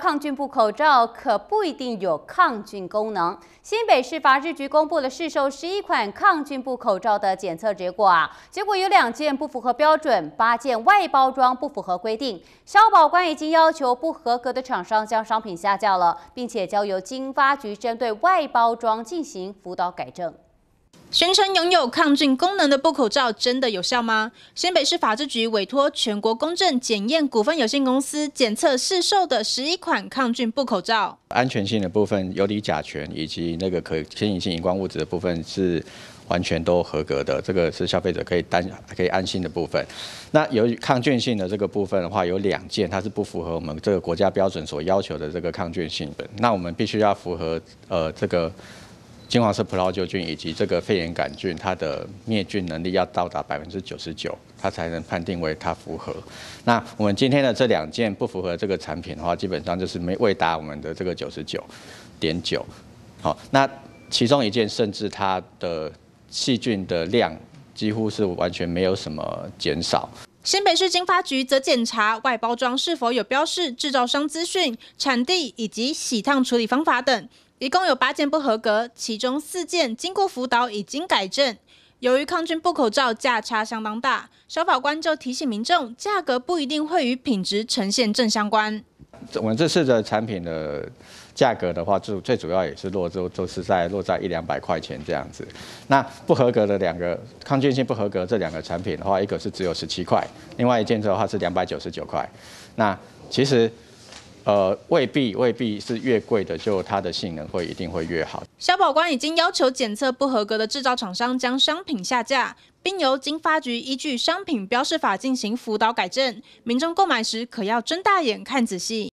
抗菌布口罩可不一定有抗菌功能。新北市法制局公布了市售十一款抗菌布口罩的检测结果啊，结果有两件不符合标准，八件外包装不符合规定。消保官已经要求不合格的厂商将商品下架了，并且交由经发局针对外包装进行辅导改正。宣称拥有抗菌功能的布口罩真的有效吗？新北市法制局委托全国公正检验股份有限公司检测试售的十一款抗菌布口罩，安全性的部分，游离甲醛以及那个可牵引性荧光物质的部分是完全都合格的，这个是消费者可以担可以安心的部分。那由于抗菌性的这个部分的话，有两件它是不符合我们这个国家标准所要求的这个抗菌性，那我们必须要符合呃这个。金黄色葡萄球菌以及这个肺炎杆菌，它的灭菌能力要到达百分之九十九，它才能判定为它符合。那我们今天的这两件不符合这个产品的话，基本上就是没未达我们的这个九十九点九。好，那其中一件甚至它的细菌的量几乎是完全没有什么减少。新北市经发局则检查外包装是否有标示制造商资讯、产地以及洗烫处理方法等。一共有八件不合格，其中四件经过辅导已经改正。由于抗菌布口罩价差相当大，小法官就提醒民众，价格不一定会与品质呈现正相关。我们这次的产品的价格的话，就最主要也是落在都是在落在一两百块钱这样子。那不合格的两个抗菌性不合格这两个产品的话，一个是只有十七块，另外一件的话是两百九十九块。那其实。呃，未必未必是越贵的，就它的性能会一定会越好。消保官已经要求检测不合格的制造厂商将商品下架，并由经发局依据商品标示法进行辅导改正。民众购买时可要睁大眼看仔细。